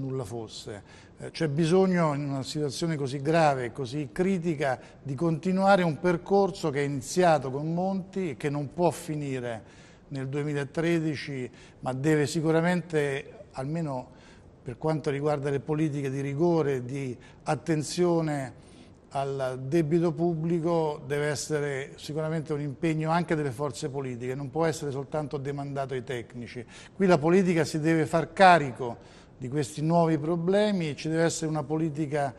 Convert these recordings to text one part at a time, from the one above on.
nulla fosse. Eh, c'è bisogno in una situazione così grave e così critica di continuare un percorso che è iniziato con Monti e che non può finire nel 2013 ma deve sicuramente almeno per quanto riguarda le politiche di rigore, di attenzione al debito pubblico deve essere sicuramente un impegno anche delle forze politiche, non può essere soltanto demandato ai tecnici. Qui la politica si deve far carico di questi nuovi problemi e ci deve essere una politica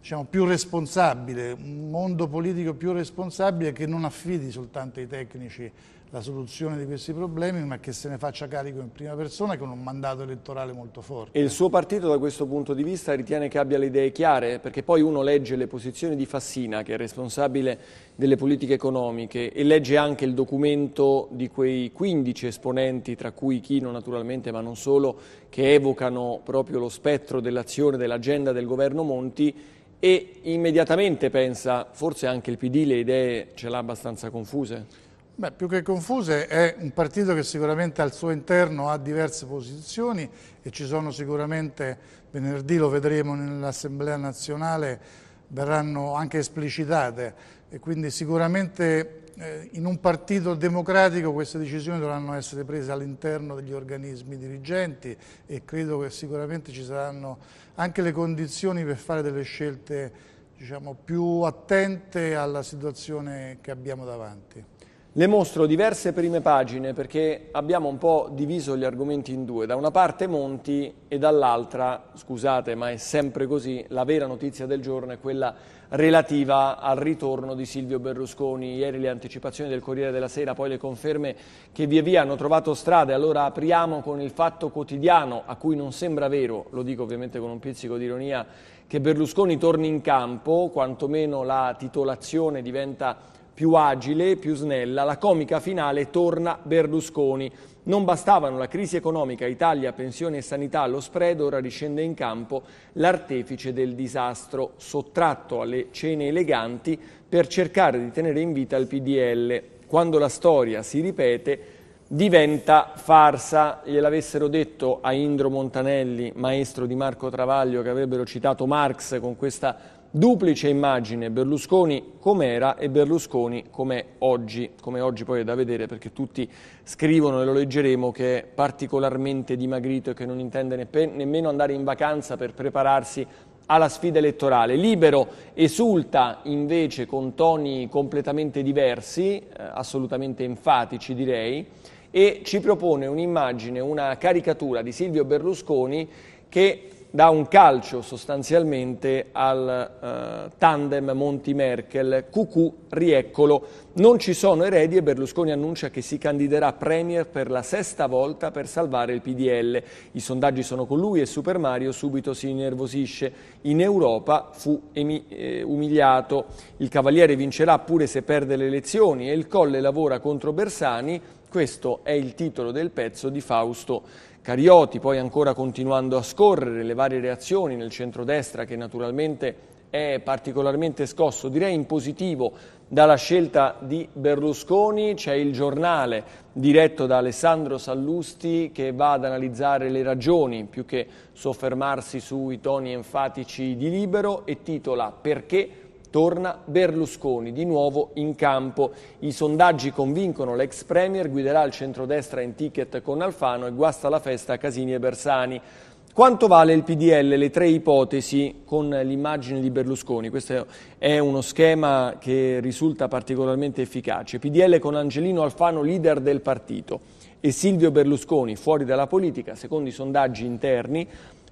diciamo, più responsabile, un mondo politico più responsabile che non affidi soltanto ai tecnici la soluzione di questi problemi, ma che se ne faccia carico in prima persona con un mandato elettorale molto forte. E il suo partito da questo punto di vista ritiene che abbia le idee chiare? Perché poi uno legge le posizioni di Fassina, che è responsabile delle politiche economiche, e legge anche il documento di quei 15 esponenti, tra cui Chino naturalmente, ma non solo, che evocano proprio lo spettro dell'azione, dell'agenda del governo Monti, e immediatamente pensa, forse anche il PD le idee ce l'ha abbastanza confuse? Beh, più che confuse è un partito che sicuramente al suo interno ha diverse posizioni e ci sono sicuramente, venerdì lo vedremo nell'Assemblea nazionale, verranno anche esplicitate e quindi sicuramente eh, in un partito democratico queste decisioni dovranno essere prese all'interno degli organismi dirigenti e credo che sicuramente ci saranno anche le condizioni per fare delle scelte diciamo, più attente alla situazione che abbiamo davanti. Le mostro diverse prime pagine perché abbiamo un po' diviso gli argomenti in due, da una parte Monti e dall'altra, scusate ma è sempre così, la vera notizia del giorno è quella relativa al ritorno di Silvio Berlusconi. Ieri le anticipazioni del Corriere della Sera, poi le conferme che via via hanno trovato strade, allora apriamo con il fatto quotidiano, a cui non sembra vero, lo dico ovviamente con un pizzico di ironia, che Berlusconi torni in campo, quantomeno la titolazione diventa più agile, più snella, la comica finale torna Berlusconi. Non bastavano la crisi economica, Italia, pensioni e sanità allo spread, ora riscende in campo l'artefice del disastro, sottratto alle cene eleganti per cercare di tenere in vita il PDL. Quando la storia si ripete, diventa farsa. Gliel'avessero detto a Indro Montanelli, maestro di Marco Travaglio, che avrebbero citato Marx con questa duplice immagine Berlusconi com'era e Berlusconi com'è oggi, come oggi poi è da vedere perché tutti scrivono e lo leggeremo che è particolarmente dimagrito e che non intende nemmeno andare in vacanza per prepararsi alla sfida elettorale. Libero esulta invece con toni completamente diversi, eh, assolutamente enfatici direi, e ci propone un'immagine, una caricatura di Silvio Berlusconi che dà un calcio sostanzialmente al eh, tandem Monti Merkel, Cucù Rieccolo. Non ci sono eredi e Berlusconi annuncia che si candiderà Premier per la sesta volta per salvare il PDL. I sondaggi sono con lui e Super Mario subito si innervosisce. In Europa fu eh, umiliato. Il Cavaliere vincerà pure se perde le elezioni e il Colle lavora contro Bersani questo è il titolo del pezzo di Fausto Carioti, poi ancora continuando a scorrere le varie reazioni nel centrodestra che naturalmente è particolarmente scosso, direi in positivo, dalla scelta di Berlusconi. C'è il giornale diretto da Alessandro Sallusti che va ad analizzare le ragioni più che soffermarsi sui toni enfatici di Libero e titola Perché Torna Berlusconi di nuovo in campo. I sondaggi convincono l'ex premier, guiderà il centrodestra in ticket con Alfano e guasta la festa a Casini e Bersani. Quanto vale il PDL? Le tre ipotesi con l'immagine di Berlusconi. Questo è uno schema che risulta particolarmente efficace. PDL con Angelino Alfano, leader del partito, e Silvio Berlusconi, fuori dalla politica, secondo i sondaggi interni,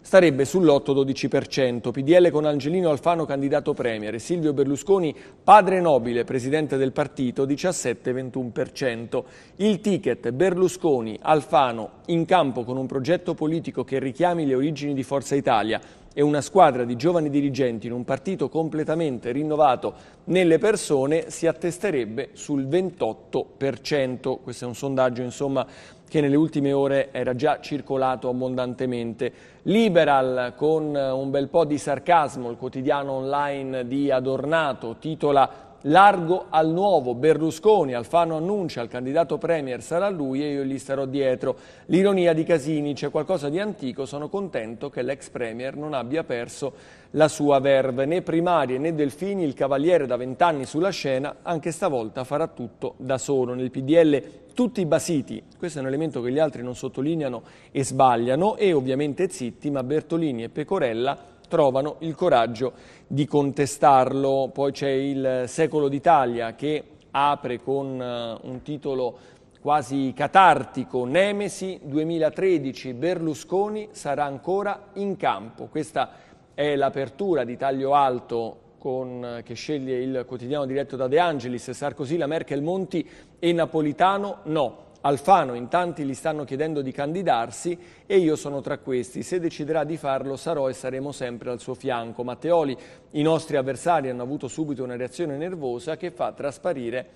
starebbe sull'8-12%. PDL con Angelino Alfano candidato premier e Silvio Berlusconi padre nobile, presidente del partito, 17-21%. Il ticket Berlusconi-Alfano in campo con un progetto politico che richiami le origini di Forza Italia e una squadra di giovani dirigenti in un partito completamente rinnovato nelle persone si attesterebbe sul 28%. Questo è un sondaggio insomma, che nelle ultime ore era già circolato abbondantemente. Liberal, con un bel po' di sarcasmo, il quotidiano online di Adornato, titola largo al nuovo Berlusconi, Alfano annuncia, al candidato premier sarà lui e io gli starò dietro. L'ironia di Casini, c'è qualcosa di antico, sono contento che l'ex premier non abbia perso la sua verve. Né Primarie né Delfini, il cavaliere da vent'anni sulla scena, anche stavolta farà tutto da solo. Nel PDL tutti basiti, questo è un elemento che gli altri non sottolineano e sbagliano, e ovviamente zitti, ma Bertolini e Pecorella trovano il coraggio di contestarlo. Poi c'è il Secolo d'Italia che apre con eh, un titolo quasi catartico, Nemesi 2013, Berlusconi sarà ancora in campo. Questa è l'apertura di taglio alto con, eh, che sceglie il quotidiano diretto da De Angelis, Sarkozy, la Merkel, Monti e Napolitano, no. Alfano, in tanti gli stanno chiedendo di candidarsi e io sono tra questi. Se deciderà di farlo sarò e saremo sempre al suo fianco. Matteoli, i nostri avversari hanno avuto subito una reazione nervosa che fa trasparire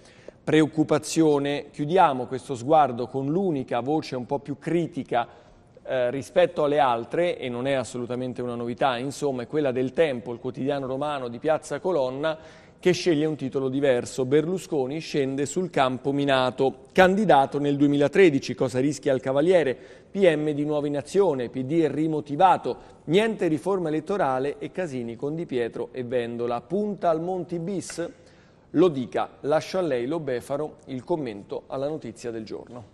preoccupazione. Chiudiamo questo sguardo con l'unica voce un po' più critica eh, rispetto alle altre, e non è assolutamente una novità, insomma, è quella del Tempo, il quotidiano romano di Piazza Colonna, che sceglie un titolo diverso. Berlusconi scende sul campo minato. Candidato nel 2013, cosa rischia al Cavaliere? PM di Nuova in Azione, PD è rimotivato, niente riforma elettorale e Casini con Di Pietro e Vendola. Punta al Monti bis? Lo dica, lascio a lei, lo Befaro, il commento alla notizia del giorno.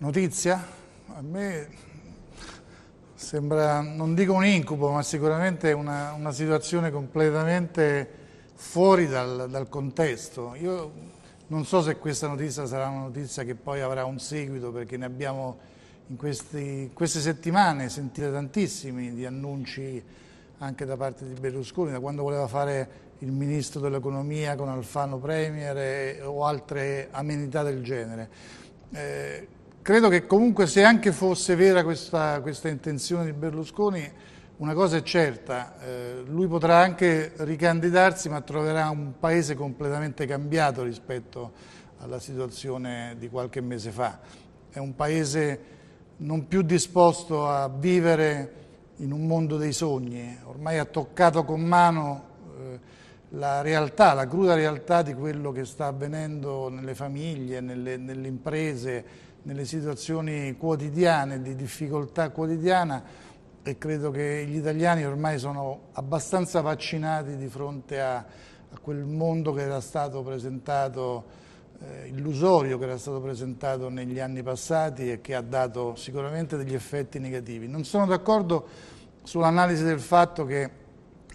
Notizia? A me Sembra, non dico un incubo, ma sicuramente una, una situazione completamente fuori dal, dal, contesto. Io non so se questa notizia sarà una notizia che poi avrà un seguito, perché ne abbiamo in questi, queste settimane sentite tantissimi di annunci anche da parte di Berlusconi, da quando voleva fare il ministro dell'economia con Alfano Premier e, o altre amenità del genere. Eh, credo che comunque se anche fosse vera questa, questa intenzione di Berlusconi, una cosa è certa, eh, lui potrà anche ricandidarsi ma troverà un paese completamente cambiato rispetto alla situazione di qualche mese fa. È un paese non più disposto a vivere in un mondo dei sogni, ormai ha toccato con mano eh, la realtà, la cruda realtà di quello che sta avvenendo nelle famiglie, nelle, nelle imprese, nelle situazioni quotidiane, di difficoltà quotidiana e credo che gli italiani ormai sono abbastanza vaccinati di fronte a, a quel mondo che era stato presentato, eh, illusorio che era stato presentato negli anni passati e che ha dato sicuramente degli effetti negativi. Non sono d'accordo sull'analisi del fatto che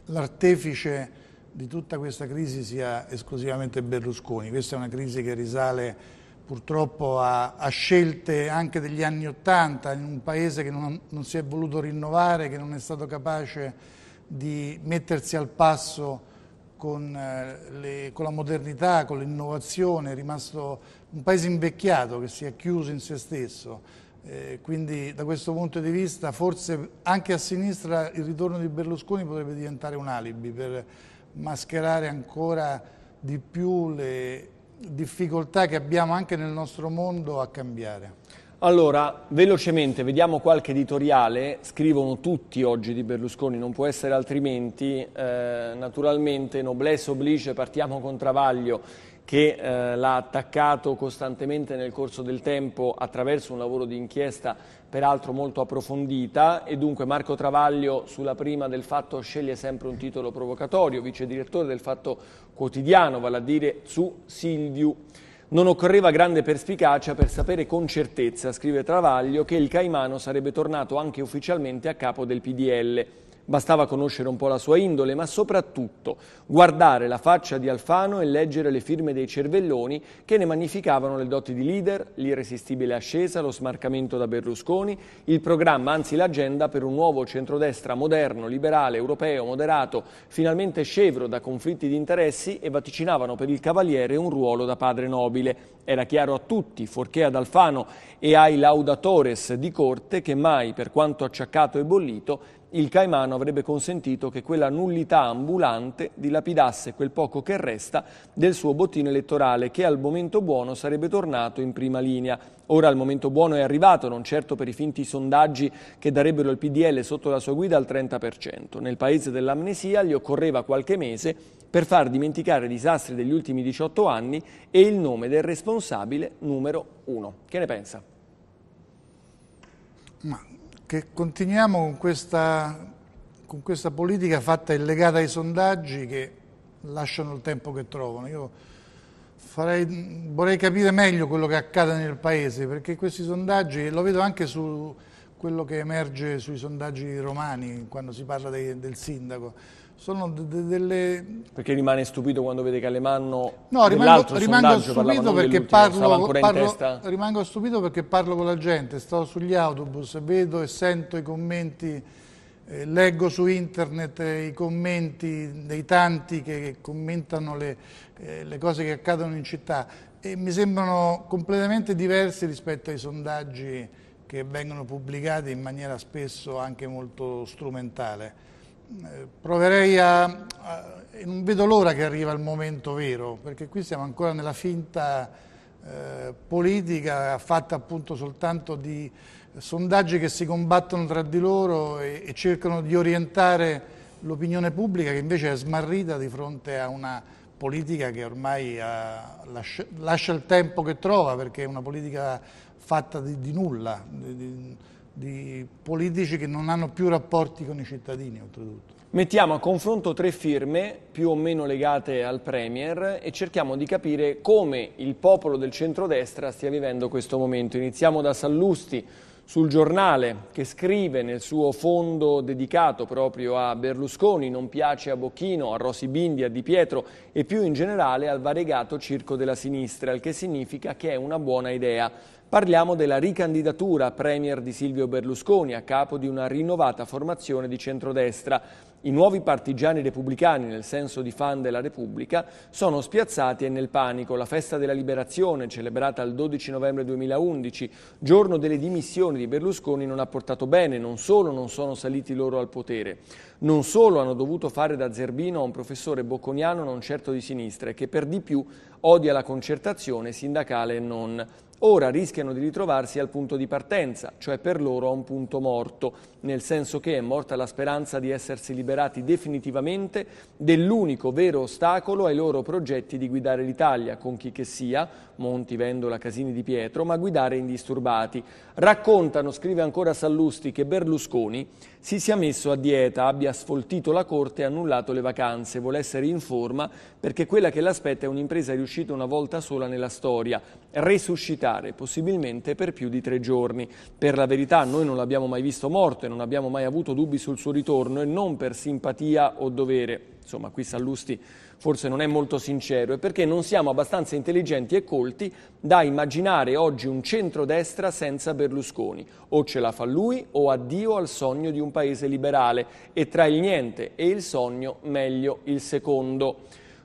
l'artefice di tutta questa crisi sia esclusivamente Berlusconi, questa è una crisi che risale purtroppo a, a scelte anche degli anni Ottanta, in un paese che non, non si è voluto rinnovare, che non è stato capace di mettersi al passo con, eh, le, con, la modernità, con l'innovazione, è rimasto un paese invecchiato che si è chiuso in se stesso. Eh, quindi da questo punto di vista forse anche a sinistra il ritorno di Berlusconi potrebbe diventare un alibi per mascherare ancora di più le difficoltà che abbiamo anche nel nostro mondo a cambiare? Allora, velocemente, vediamo qualche editoriale, scrivono tutti oggi di Berlusconi, non può essere altrimenti, eh, naturalmente noblesse oblige, partiamo con Travaglio, che eh, l'ha attaccato costantemente nel corso del tempo attraverso un lavoro di inchiesta peraltro molto approfondita e dunque Marco Travaglio sulla prima del fatto sceglie sempre un titolo provocatorio, vice direttore del fatto quotidiano, vale a dire su Silviu. Non occorreva grande perspicacia per sapere con certezza, scrive Travaglio, che il Caimano sarebbe tornato anche ufficialmente a capo del PDL. Bastava conoscere un po' la sua indole, ma soprattutto guardare la faccia di Alfano e leggere le firme dei cervelloni che ne magnificavano le doti di leader, l'irresistibile ascesa, lo smarcamento da Berlusconi, il programma, anzi l'agenda per un nuovo centrodestra moderno, liberale, europeo, moderato, finalmente scevro da conflitti di interessi e vaticinavano per il Cavaliere un ruolo da padre nobile. Era chiaro a tutti, fuorché ad Alfano e ai laudatores di corte, che mai, per quanto acciaccato e bollito, il Caimano avrebbe consentito che quella nullità ambulante dilapidasse quel poco che resta del suo bottino elettorale che al momento buono sarebbe tornato in prima linea. Ora il momento buono è arrivato, non certo per i finti sondaggi che darebbero il PDL sotto la sua guida al 30%. Nel paese dell'amnesia gli occorreva qualche mese per far dimenticare i disastri degli ultimi 18 anni e il nome del responsabile numero uno. Che ne pensa? Ma che continuiamo con questa, con questa politica fatta e legata ai sondaggi che lasciano il tempo che trovano. Io farei, vorrei capire meglio quello che accade nel Paese, perché questi sondaggi, lo vedo anche su quello che emerge sui sondaggi romani, quando si parla dei, del sindaco, sono de- delle... Perché rimane stupito quando vede Calemanno No, rimango, rimango stupito perché parlo, parlo rimango stupito perché parlo con la gente, sto sugli autobus, vedo e sento i commenti, eh, leggo su internet eh, i commenti dei tanti che, che commentano le, eh, le cose che accadono in città e mi sembrano completamente diversi rispetto ai sondaggi che vengono pubblicati in maniera spesso anche molto strumentale proverei a, a non vedo l'ora che arriva il momento vero, perché qui siamo ancora nella finta eh, politica fatta appunto soltanto di sondaggi che si combattono tra di loro e, e cercano di orientare l'opinione pubblica che invece è smarrita di fronte a una politica che ormai ha, lascia, lascia, il tempo che trova perché è una politica fatta di, di nulla. Di, di, di politici che non hanno più rapporti con i cittadini oltretutto. Mettiamo a confronto tre firme più o meno legate al Premier e cerchiamo di capire come il popolo del centrodestra stia vivendo questo momento. Iniziamo da Sallusti, sul giornale che scrive nel suo fondo dedicato proprio a Berlusconi, non piace a Bocchino, a Rossi Bindi, a Di Pietro e più in generale al variegato circo della sinistra, il che significa che è una buona idea. Parliamo della ricandidatura a premier di Silvio Berlusconi a capo di una rinnovata formazione di centrodestra. I nuovi partigiani repubblicani, nel senso di fan della Repubblica, sono spiazzati e nel panico. La festa della liberazione, celebrata il 12 novembre 2011, giorno delle dimissioni di Berlusconi, non ha portato bene. Non solo non sono saliti loro al potere, non solo hanno dovuto fare da zerbino a un professore bocconiano non certo di sinistra, e che per di più odia la concertazione sindacale e non ora rischiano di ritrovarsi al punto di partenza, cioè per loro a un punto morto, nel senso che è morta la speranza di essersi liberati definitivamente dell'unico vero ostacolo ai loro progetti di guidare l'Italia, con chi che sia, Monti, Vendola, Casini di Pietro, ma guidare indisturbati. Raccontano, scrive ancora Sallusti, che Berlusconi si sia messo a dieta, abbia sfoltito la corte e annullato le vacanze, vuole essere in forma perché quella che l'aspetta è un'impresa riuscita una volta sola nella storia, resuscitare possibilmente per più di tre giorni. Per la verità noi non l'abbiamo mai visto morto e non abbiamo mai avuto dubbi sul suo ritorno e non per simpatia o dovere, insomma qui Sallusti forse non è molto sincero, è perché non siamo abbastanza intelligenti e colti da immaginare oggi un centrodestra senza Berlusconi. O ce la fa lui o addio al sogno di un paese liberale e tra il niente e il sogno meglio il secondo.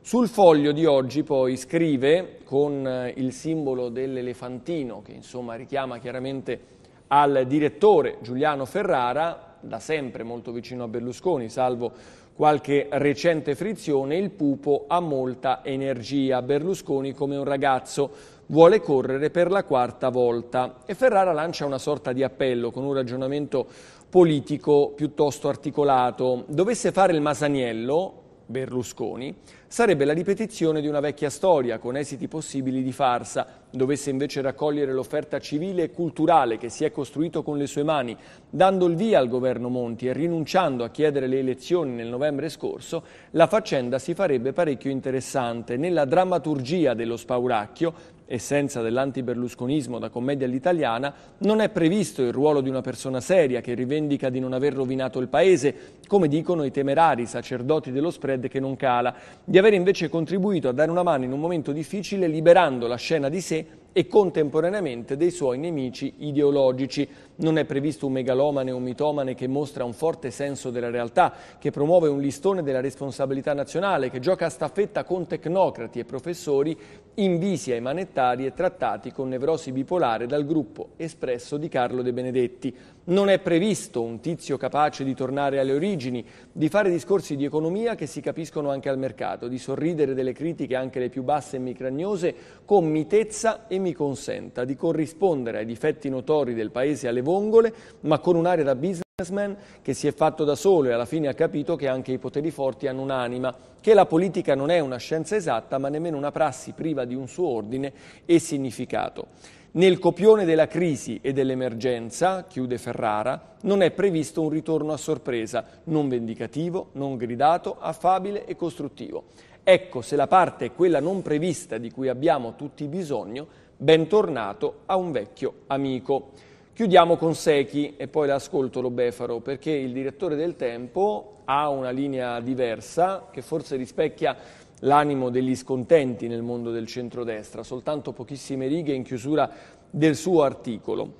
Sul foglio di oggi poi scrive con eh, il simbolo dell'elefantino che insomma richiama chiaramente al direttore Giuliano Ferrara, da sempre molto vicino a Berlusconi, salvo qualche recente frizione, il pupo ha molta energia, Berlusconi come un ragazzo vuole correre per la quarta volta e Ferrara lancia una sorta di appello con un ragionamento politico piuttosto articolato. Dovesse fare il Masaniello, Berlusconi, sarebbe la ripetizione di una vecchia storia, con esiti possibili di farsa. Dovesse invece raccogliere l'offerta civile e culturale che si è costruito con le sue mani, dando il via al governo Monti e rinunciando a chiedere le elezioni nel novembre scorso, la faccenda si farebbe parecchio interessante. Nella drammaturgia dello spauracchio essenza dell'anti-berlusconismo da commedia all'italiana, non è previsto il ruolo di una persona seria che rivendica di non aver rovinato il paese, come dicono i temerari sacerdoti dello spread che non cala, di aver invece contribuito a dare una mano in un momento difficile liberando la scena di sé e contemporaneamente dei suoi nemici ideologici. Non è previsto un megalomane o un mitomane che mostra un forte senso della realtà, che promuove un listone della responsabilità nazionale, che gioca a staffetta con tecnocrati e professori, invisi ai manettari e trattati con nevrosi bipolare dal gruppo espresso di Carlo De Benedetti. Non è previsto un tizio capace di tornare alle origini, di fare discorsi di economia che si capiscono anche al mercato, di sorridere delle critiche anche le più basse e micragnose con mitezza e mi consenta di corrispondere ai difetti notori del Paese alle vongole, ma con un'area da businessman che si è fatto da solo e alla fine ha capito che anche i poteri forti hanno un'anima, che la politica non è una scienza esatta, ma nemmeno una prassi priva di un suo ordine e significato. Nel copione della crisi e dell'emergenza, chiude Ferrara, non è previsto un ritorno a sorpresa, non vendicativo, non gridato, affabile e costruttivo. Ecco, se la parte è quella non prevista di cui abbiamo tutti bisogno, bentornato a un vecchio amico. Chiudiamo con Secchi e poi l'ascolto lo Befaro perché il direttore del tempo ha una linea diversa che forse rispecchia l'animo degli scontenti nel mondo del centrodestra, soltanto pochissime righe in chiusura del suo articolo.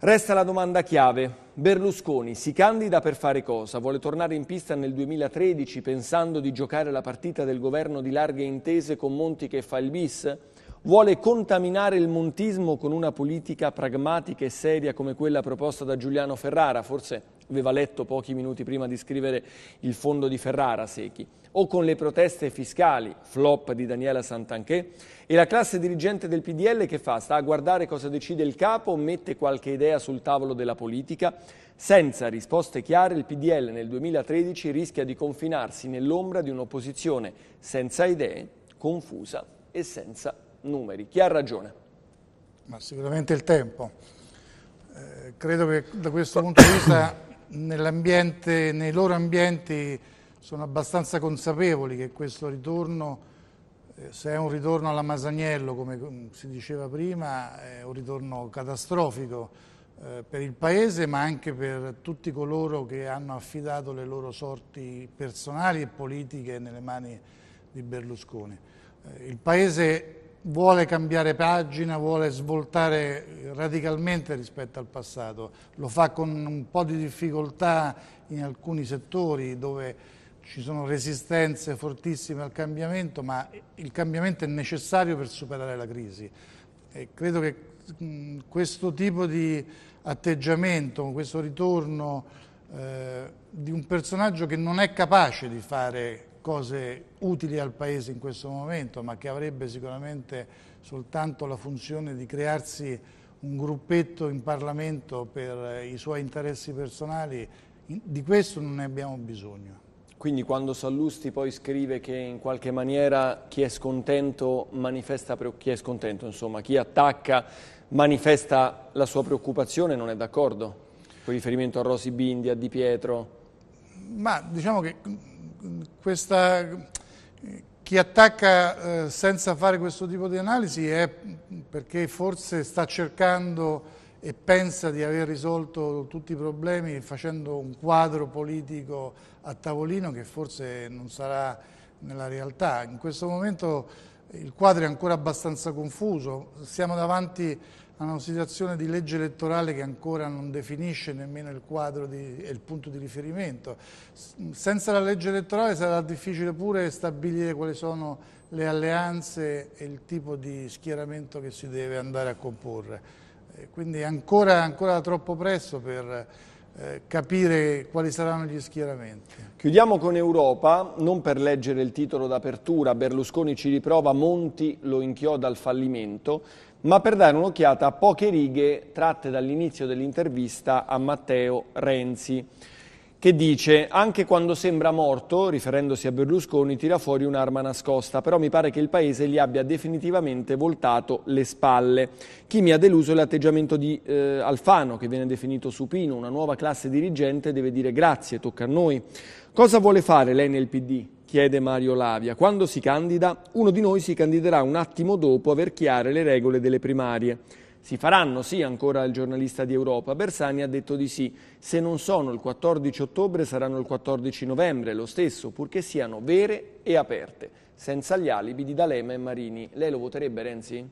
Resta la domanda chiave. Berlusconi si candida per fare cosa? Vuole tornare in pista nel 2013 pensando di giocare la partita del governo di larghe intese con Monti che fa il bis? vuole contaminare il montismo con una politica pragmatica e seria come quella proposta da Giuliano Ferrara, forse aveva letto pochi minuti prima di scrivere il fondo di Ferrara Secchi, o con le proteste fiscali, flop di Daniela Santanché, e la classe dirigente del PDL che fa? Sta a guardare cosa decide il capo, o mette qualche idea sul tavolo della politica. Senza risposte chiare il PDL nel 2013 rischia di confinarsi nell'ombra di un'opposizione senza idee, confusa e senza numeri. Chi ha ragione? Ma sicuramente il tempo. Eh, credo che da questo punto di vista nei loro ambienti sono abbastanza consapevoli che questo ritorno, eh, se è un ritorno alla Masaniello, come mm, si diceva prima, è un ritorno catastrofico eh, per il Paese, ma anche per tutti coloro che hanno affidato le loro sorti personali e politiche nelle mani di Berlusconi. Eh, il Paese vuole cambiare pagina, vuole svoltare radicalmente rispetto al passato, lo fa con un po' di difficoltà in alcuni settori dove ci sono resistenze fortissime al cambiamento, ma il cambiamento è necessario per superare la crisi. E credo che questo tipo di atteggiamento, questo ritorno eh, di un personaggio che non è capace di fare cose utili al Paese in questo momento, ma che avrebbe sicuramente soltanto la funzione di crearsi un gruppetto in Parlamento per i suoi interessi personali, di questo non ne abbiamo bisogno. Quindi quando Sallusti poi scrive che in qualche maniera chi è scontento manifesta, chi è scontento, insomma, chi attacca manifesta la sua preoccupazione, non è d'accordo? Con riferimento a Rosi Bindi, a Di Pietro? Ma diciamo che questa, chi attacca eh, senza fare questo tipo di analisi è perché forse sta cercando e pensa di aver risolto tutti i problemi facendo un quadro politico a tavolino che forse non sarà nella realtà. In questo momento il quadro è ancora abbastanza confuso, siamo davanti a una situazione di legge elettorale che ancora non definisce nemmeno il quadro e il punto di riferimento. Senza la legge elettorale sarà difficile pure stabilire quali sono le alleanze e il tipo di schieramento che si deve andare a comporre. Eh, quindi è ancora, ancora troppo presto per eh, capire quali saranno gli schieramenti. Chiudiamo con Europa, non per leggere il titolo d'apertura, Berlusconi ci riprova, Monti lo inchioda al fallimento, ma per dare un'occhiata a poche righe tratte dall'inizio dell'intervista a Matteo Renzi, che dice «Anche quando sembra morto, riferendosi a Berlusconi, tira fuori un'arma nascosta, però mi pare che il Paese gli abbia definitivamente voltato le spalle. Chi mi ha deluso è l'atteggiamento di eh, Alfano, che viene definito supino, una nuova classe dirigente deve dire grazie, tocca a noi. Cosa vuole fare lei nel PD?» chiede Mario Lavia. Quando si candida, uno di noi si candiderà un attimo dopo aver chiare le regole delle primarie. Si faranno, sì, ancora il giornalista di Europa. Bersani ha detto di sì. Se non sono il 14 ottobre, saranno il 14 novembre, lo stesso, purché siano vere e aperte, senza gli alibi di D'Alema e Marini. Lei lo voterebbe, Renzi?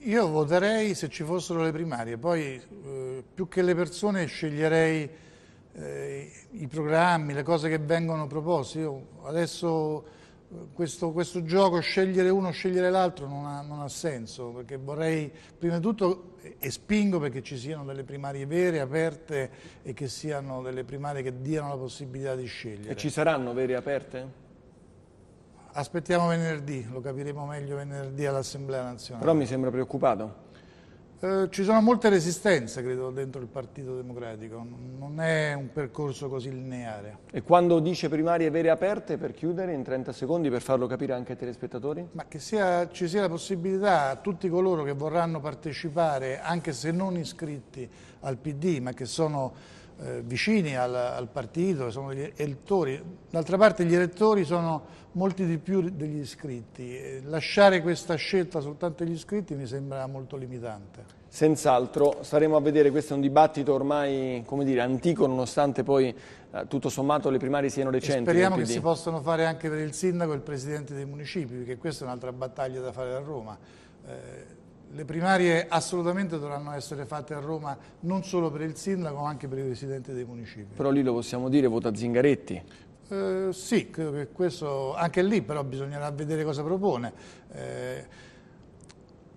Io voterei se ci fossero le primarie, poi eh, più che le persone sceglierei eh, i programmi, le cose che vengono proposte. Io adesso eh, questo, questo gioco, scegliere uno, scegliere l'altro, non, non, ha senso, perché vorrei prima di tutto, e spingo perché ci siano delle primarie vere, aperte e che siano delle primarie che diano la possibilità di scegliere. E ci saranno vere aperte? Aspettiamo venerdì, lo capiremo meglio venerdì all'Assemblea Nazionale. Però mi sembra preoccupato. Eh, ci sono molte resistenze, credo, dentro il Partito Democratico, non è un percorso così lineare. E quando dice primarie vere aperte, per chiudere in 30 secondi, per farlo capire anche ai telespettatori? Ma che sia, ci sia la possibilità a tutti coloro che vorranno partecipare, anche se non iscritti al PD, ma che sono eh, vicini al, al, partito, sono gli elettori. D'altra parte gli elettori sono molti di più degli iscritti. Lasciare questa scelta soltanto agli iscritti mi sembra molto limitante. Senz'altro, staremo a vedere, questo è un dibattito ormai dire, antico nonostante poi eh, tutto sommato le primarie siano recenti. E speriamo che si possano fare anche per il sindaco e il presidente dei municipi, perché questa è un'altra battaglia da fare a Roma. Eh, le primarie assolutamente dovranno essere fatte a Roma non solo per il sindaco ma anche per i residenti dei municipi. Però lì lo possiamo dire, vota Zingaretti. Eh, sì, credo che questo, anche lì però bisognerà vedere cosa propone. Eh,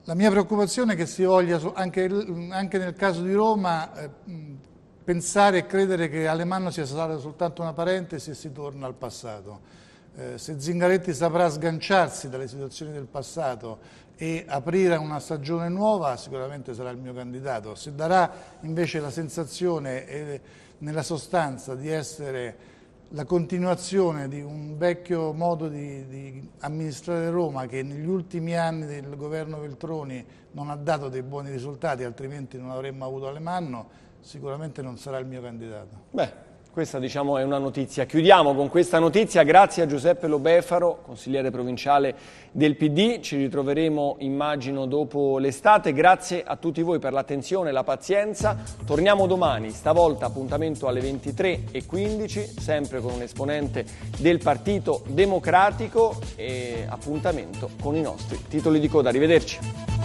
la mia preoccupazione è che si voglia, anche, anche nel caso di Roma, eh, pensare e credere che Alemanno sia stata soltanto una parentesi e si torna al passato. Eh, se Zingaretti saprà sganciarsi dalle situazioni del passato e aprire una stagione nuova sicuramente sarà il mio candidato. Se darà invece la sensazione eh, nella sostanza di essere la continuazione di un vecchio modo di, di, amministrare Roma che negli ultimi anni del governo Veltroni non ha dato dei buoni risultati, altrimenti non avremmo avuto Alemanno, sicuramente non sarà il mio candidato. Beh. Questa diciamo, è una notizia. Chiudiamo con questa notizia, grazie a Giuseppe Lobefaro, consigliere provinciale del PD, ci ritroveremo immagino dopo l'estate, grazie a tutti voi per l'attenzione e la pazienza, torniamo domani, stavolta appuntamento alle 23.15, sempre con un esponente del Partito Democratico e appuntamento con i nostri titoli di coda, arrivederci.